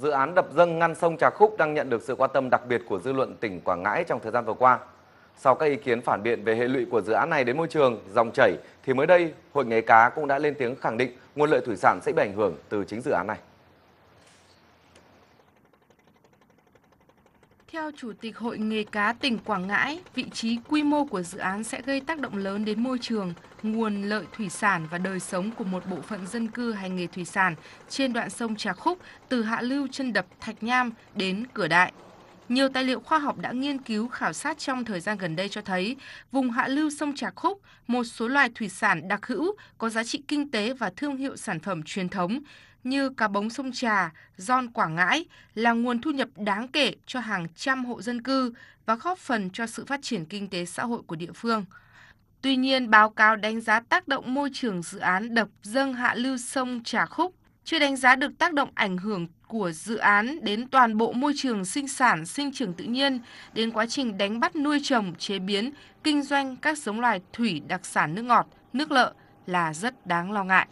dự án đập dâng ngăn sông Trà Khúc đang nhận được sự quan tâm đặc biệt của dư luận tỉnh Quảng Ngãi trong thời gian vừa qua. Sau các ý kiến phản biện về hệ lụy của dự án này đến môi trường, dòng chảy, thì mới đây, Hội nghề cá cũng đã lên tiếng khẳng định nguồn lợi thủy sản sẽ bị ảnh hưởng từ chính dự án này. Theo Chủ tịch Hội nghề cá tỉnh Quảng Ngãi, vị trí quy mô của dự án sẽ gây tác động lớn đến môi trường, nguồn lợi thủy sản và đời sống của một bộ phận dân cư hành nghề thủy sản trên đoạn sông Trà Khúc từ hạ lưu chân đập Thạch Nham đến Cửa Đại. Nhiều tài liệu khoa học đã nghiên cứu khảo sát trong thời gian gần đây cho thấy, vùng hạ lưu sông Trà Khúc, một số loài thủy sản đặc hữu có giá trị kinh tế và thương hiệu sản phẩm truyền thống như cá bống sông Trà, giòn Quảng Ngãi là nguồn thu nhập đáng kể cho hàng trăm hộ dân cư và góp phần cho sự phát triển kinh tế xã hội của địa phương. Tuy nhiên, báo cáo đánh giá tác động môi trường dự án đập dâng hạ lưu sông Trà Khúc chưa đánh giá được tác động ảnh hưởng của dự án đến toàn bộ môi trường sinh sản, sinh trưởng tự nhiên, đến quá trình đánh bắt nuôi trồng, chế biến, kinh doanh các giống loài thủy đặc sản nước ngọt, nước lợ là rất đáng lo ngại.